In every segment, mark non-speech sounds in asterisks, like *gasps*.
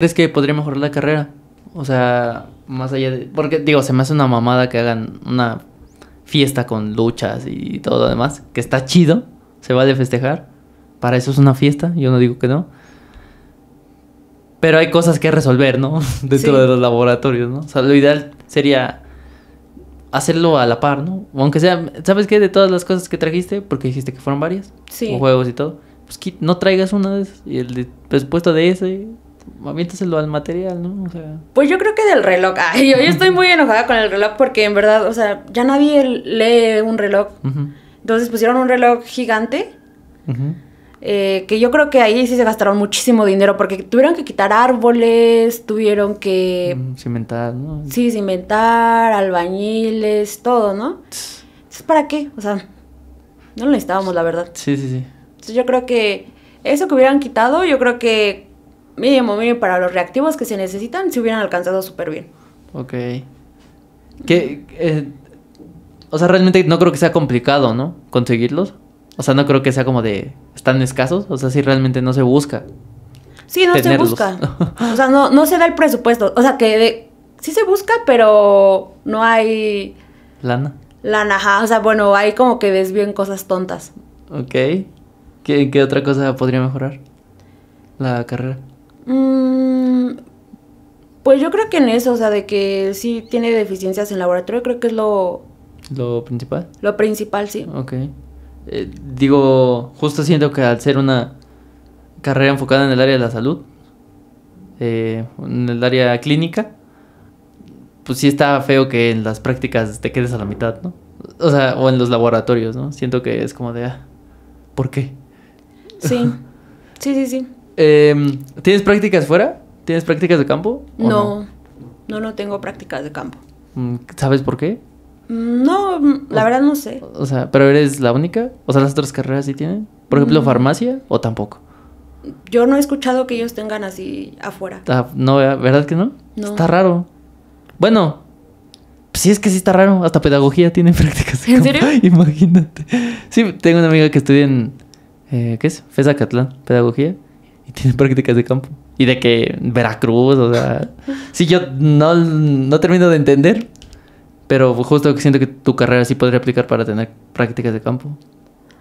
crees que podría mejorar la carrera? O sea, más allá de... Porque, digo, se me hace una mamada que hagan una fiesta con luchas y todo lo demás, que está chido, se va vale festejar. Para eso es una fiesta, yo no digo que no. Pero hay cosas que resolver, ¿no? *laughs* Dentro de los laboratorios, ¿no? O sea, lo ideal sería hacerlo a la par, ¿no? Aunque sea, ¿sabes qué? De todas las cosas que trajiste, porque dijiste que fueron varias, sí. o juegos y todo, pues no traigas una de esas y el presupuesto de ese aviéntaselo al material, ¿no? O sea... Pues yo creo que del reloj. Ay, yo, estoy muy enojada con el reloj porque en verdad, o sea, ya nadie lee un reloj. Entonces pusieron un reloj gigante. Eh, que yo creo que ahí sí se gastaron muchísimo dinero porque tuvieron que quitar árboles, tuvieron que... cimentar, ¿no? Sí, cimentar, albañiles, todo, ¿no? Entonces, ¿para qué? O sea, no lo necesitábamos, la verdad. Sí, sí, sí. Entonces yo creo que eso que hubieran quitado, yo creo que mínimo, mínimo para los reactivos que se necesitan, se hubieran alcanzado súper bien. Ok. Eh, o sea, realmente no creo que sea complicado, ¿no? Conseguirlos. O sea, no creo que sea como de, están escasos. O sea, si realmente no se busca. Sí, no se busca. *laughs* o sea, no, no se da el presupuesto. O sea, que sí se busca, pero no hay... Lana. Lana, ajá. O sea, bueno, hay como que desvíen cosas tontas. Ok. ¿Qué, ¿Qué otra cosa podría mejorar la carrera? Mm, pues yo creo que en eso, o sea, de que sí tiene deficiencias en laboratorio, creo que es lo... ¿Lo principal? Lo principal, sí. Ok. Eh, digo, justo siento que al ser una carrera enfocada en el área de la salud, eh, en el área clínica, pues sí está feo que en las prácticas te quedes a la mitad, ¿no? O sea, o en los laboratorios, ¿no? Siento que es como de, ah, ¿por qué? Sí, *laughs* sí, sí, sí. Em, ¿Tienes prácticas fuera? ¿Tienes prácticas de campo? No, no, no, tengo prácticas de campo. Mm, ¿Sabes por qué? Mm, no, mm, la verdad no sé. O sea, pero eres la única. O sea, las otras carreras sí tienen. Por ejemplo, farmacia o tampoco. Yo no he escuchado que ellos tengan así afuera. Ah, no, ¿verdad que no? No. Está raro. Bueno, pues sí es que sí está raro. Hasta pedagogía tiene *laughs* prácticas. ¿En serio? *laughs* Imagínate. Sí, tengo una amiga que estudia en. Eh, ¿Qué es? FESA Catlán, pedagogía y tiene prácticas de campo. Y de que Veracruz, o sea. *laughs* sí, yo no, termino de entender, pero justo siento que tu carrera sí podría aplicar para tener prácticas de campo.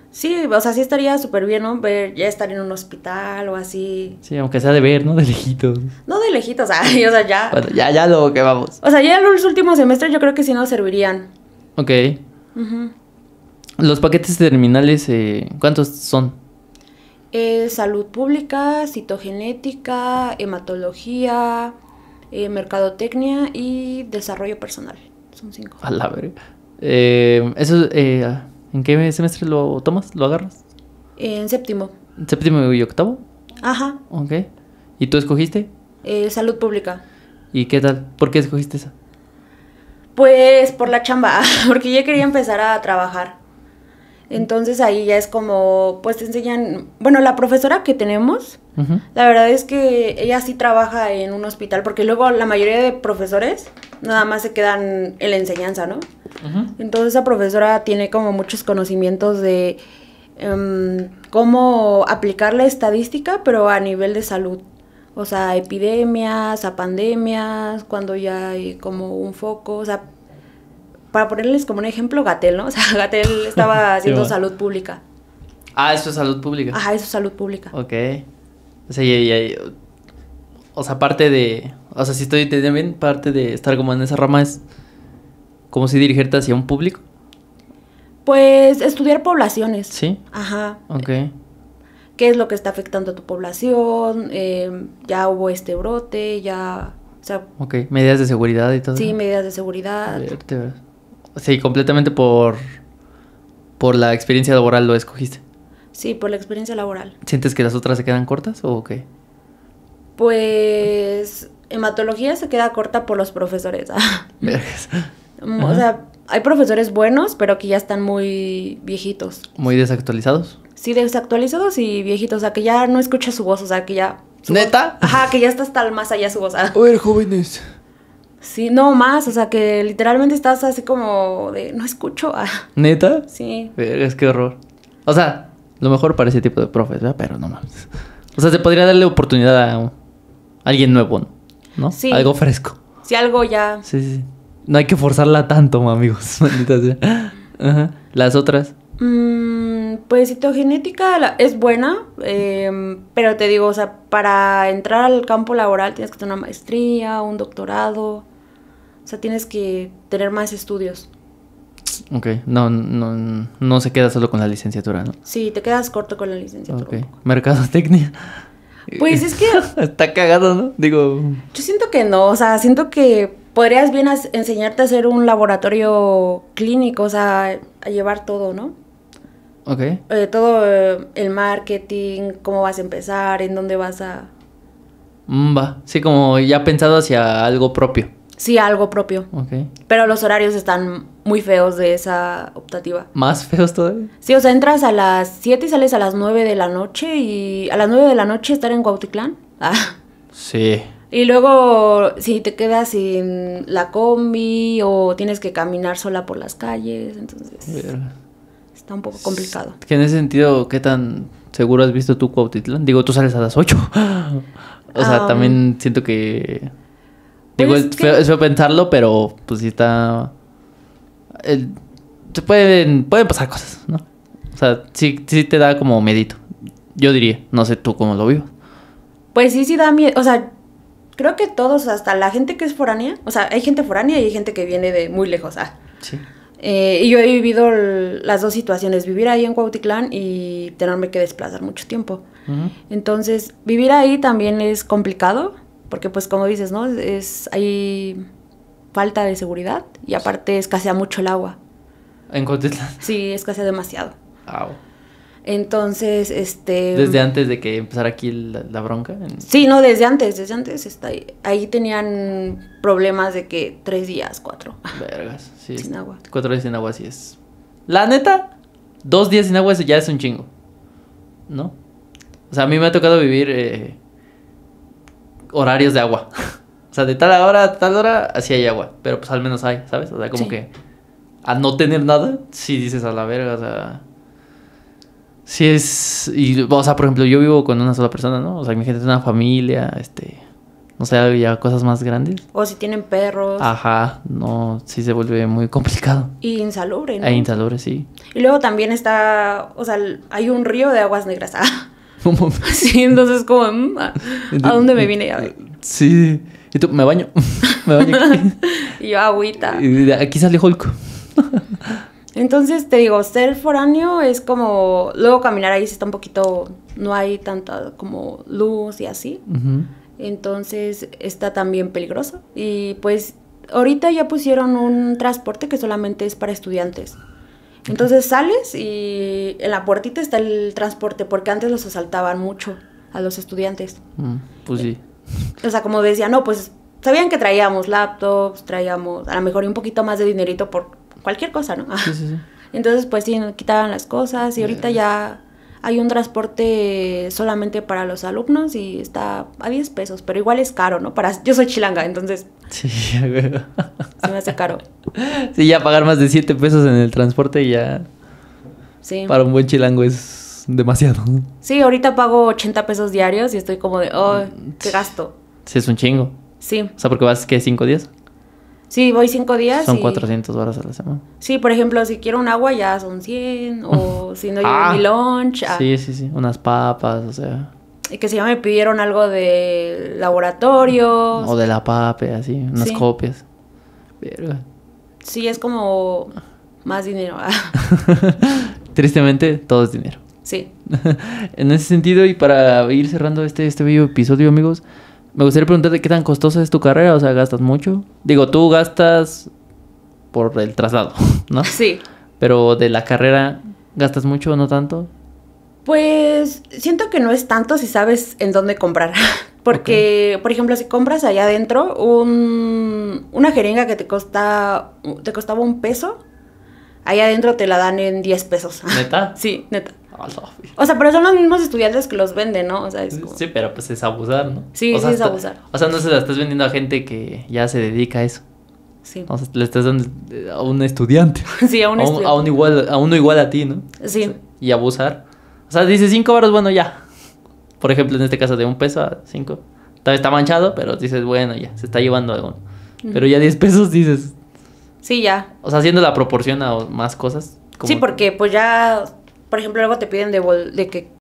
Sí, o sea, sí estaría súper bien, ¿no? Ver, ya estar en un hospital o así. Sí, aunque sea de ver, ¿no? De lejitos. No de lejitos, *laughs* o sea, ya. ya, ya lo que vamos. O sea, ya los últimos semestres yo creo que sí nos servirían. Ok. Los paquetes terminales, eh, ¿cuántos son? Eh, salud pública, citogenética, hematología, eh, mercadotecnia y desarrollo personal. Son cinco. A la Eh, eso, eh, ¿En qué semestre lo tomas? ¿Lo agarras? En séptimo. ¿En ¿Séptimo y octavo? Ajá. Ok. ¿Y tú escogiste? Eh, salud pública. ¿Y qué tal? ¿Por qué escogiste esa? Pues por la chamba, *laughs* porque ya quería empezar a trabajar. Entonces ahí ya es como, pues te enseñan, bueno, la profesora que tenemos, la verdad es que ella sí trabaja en un hospital, porque luego la mayoría de profesores nada más se quedan en la enseñanza, ¿no? Entonces esa profesora tiene como muchos conocimientos de em, cómo aplicar la estadística, pero a nivel de salud. O sea, epidemias, a pandemias, cuando ya hay como un foco, o sea, para ponerles como un ejemplo, Gatel, ¿no? *laughs* O sea, Gatel estaba haciendo salud pública. Ah, eso es salud pública. Ajá, eso es salud pública. Ok. O sea, y, o sea, parte de, o sea, si estoy entendiendo bien, parte de estar como en esa rama es cómo si dirigirte hacia un público. Pues estudiar poblaciones. Sí. Ajá. Ok. ¿Qué es lo que está afectando a tu población? Em, ya hubo este brote, ya, o sea. Ok, medidas de seguridad y todo. Sí, medidas de seguridad. Sí, completamente por, por la experiencia laboral lo escogiste. Sí, por la experiencia laboral. ¿Sientes que las otras se quedan cortas o qué? Pues hematología se queda corta por los profesores. *laughs* Mm, o sea, hay profesores buenos, pero que ya están muy viejitos. ¿Muy desactualizados? Sí, desactualizados y viejitos. O sea, que ya no escucha su voz. O sea, que ya. ¿Neta? ajá, que ya está hasta el más allá su voz. *laughs* A jóvenes. Sí, no más, o sea que literalmente estás así como de no escucho. a... *laughs* ¿Neta? Sí. Es que horror. O sea, lo mejor para ese tipo de profes, pero no más. O sea, se podría darle oportunidad a alguien nuevo, ¿no? Sí. Algo fresco. Sí, algo ya. Sí, sí. No hay que forzarla tanto, amigos. *laughs* Ajá. Las otras. Mm, pues citogenética es buena, em, pero te digo, o sea, para entrar al campo laboral tienes que tener una maestría, un doctorado. O sea, tienes que tener más estudios. Ok, no, no, no se queda solo con la licenciatura, ¿no? Sí, te quedas corto con la licenciatura. Ok, mercadotecnia. *laughs* Pues es que... *laughs* Está cagado, ¿no? Digo... Yo siento que no, o sea, siento que podrías bien enseñarte a hacer un laboratorio clínico, o sea, a llevar todo, ¿no? Ok. Eh, todo eh, el marketing, cómo vas a empezar, en dónde vas a... Mm, va, sí, como ya pensado hacia algo propio. Sí, algo propio. Pero los horarios están muy feos de esa optativa. ¿Más feos todavía? Sí, o sea, entras a las 7 y sales a las 9 de la noche y a las 9 de la noche estar en Cuautitlán. *laughs* Ah. Sí. Y luego, si te quedas sin la combi o tienes que caminar sola por las calles, entonces está un poco complicado. Que en ese sentido, ¿qué tan seguro has visto tú Cuautitlán? Digo, tú sales a las 8. *gasps* o sea, también siento que Digo, pues es, feo, pensarlo, pero pues sí está... se pueden, pueden pasar cosas, ¿no? O sea, sí, sí te da como medito. Yo diría, no sé tú cómo lo vives. Pues sí, sí da miedo. O sea, creo que todos, hasta la gente que es foránea, o sea, hay gente foránea y hay gente que viene de muy lejos. Ah. Sí. Eh, y yo he vivido las dos situaciones, vivir ahí en Cuautitlán y tenerme que desplazar mucho tiempo. Entonces, vivir ahí también es complicado porque pues como dices, ¿no? Es, hay falta de seguridad y aparte escasea mucho el agua. ¿En Cotitlán? Sí, escasea demasiado. Wow. Entonces, este... ¿Desde antes de que empezara aquí la, bronca? Sí, no, desde antes, desde antes. Está ahí. tenían problemas de que tres días, cuatro. Vergas, sí. Sin agua. Cuatro días sin agua, sí es. La neta, dos días sin agua ya es un chingo, ¿no? O sea, a mí me ha tocado vivir... Eh horarios de agua. *laughs* o sea, de tal hora a tal hora, así hay agua. Pero pues al menos hay, ¿sabes? O sea, como que a no tener nada, sí dices a la verga, o sea. Sí es. Y, o sea, por ejemplo, yo vivo con una sola persona, ¿no? O sea, mi gente es una familia, este. No sé, ya cosas más grandes. O si tienen perros. Ajá, no, sí se vuelve muy complicado. Y insalubre, ¿no? E insalubre, sí. Y luego también está, o sea, hay un río de aguas negras. Ah. *laughs* *laughs* Sí, entonces como, mm, ¿a dónde me vine? Ya sí, y me baño, *laughs* me baño *laughs* y yo, agüita. Y de aquí sale Hulk. entonces, te digo, ser foráneo es como, luego caminar ahí se está un poquito, no hay tanta como luz y así. Entonces, está también peligroso. Y pues, ahorita ya pusieron un transporte que solamente es para estudiantes. Entonces sales y en la puertita está el transporte, porque antes los asaltaban mucho a los estudiantes. Mm, pues sí. Eh, o sea, como decía, no, pues sabían que traíamos laptops, traíamos a lo mejor un poquito más de dinerito por cualquier cosa, ¿no? Sí, sí, sí. *laughs* Entonces, pues sí, quitaban las cosas y ahorita ya hay un transporte solamente para los alumnos y está a 10 pesos, pero igual es caro, ¿no? Para, yo soy chilanga, entonces Sí, *laughs* güey. Se me hace caro. Sí, ya pagar más de 7 pesos en el transporte ya. Sí. Para un buen chilango es demasiado. Sí, ahorita pago 80 pesos diarios y estoy como de, oh, mm, qué gasto. Sí, es un chingo. Sí. O sea, porque vas, ¿qué? ¿Cinco días? Sí, voy cinco días. Son 400 horas a la semana. Sí, por ejemplo, si quiero un agua ya son 100. O *laughs* si no llevo mi ah. lunch. Ah. Sí, sí, sí. Unas papas, o sea que se ya me pidieron algo de laboratorio. O de la PAPE, así, unas copias. Pero... Sí, es como más dinero. *laughs* Tristemente, todo es dinero. Sí. *laughs* en ese sentido, y para ir cerrando este, este episodio, amigos, me gustaría preguntarte qué tan costosa es tu carrera, o sea, ¿gastas mucho? Digo, tú gastas por el traslado, *laughs* ¿no? Sí. Pero de la carrera, ¿gastas mucho o no tanto? Pues siento que no es tanto si sabes en dónde comprar. *laughs* Porque, por ejemplo, si compras allá adentro una jeringa que te, costa, te costaba un peso, allá adentro te la dan en 10 pesos. *laughs* ¿Neta? Sí, neta. O sea, pero son los mismos estudiantes que los venden, ¿no? O sea, Sí, pero pues es abusar, ¿no? Sí, sí es abusar. o sea, no se la estás vendiendo a gente que ya se dedica a eso. Sí. O sea, le estás dando eh, a un estudiante. *laughs* Sí, a un, estudiante. A, igual, a uno igual a ti, ¿no? Sí. y abusar. O sea, dices 5 varos, bueno, ya. Por ejemplo, en este caso de un peso a 5. está manchado, pero dices, bueno, ya, se está llevando algo. Pero ya 10 pesos dices. Sí, ya. O sea, haciendo la proporción a más cosas. Sí, porque pues ya, por ejemplo, luego te piden de, de que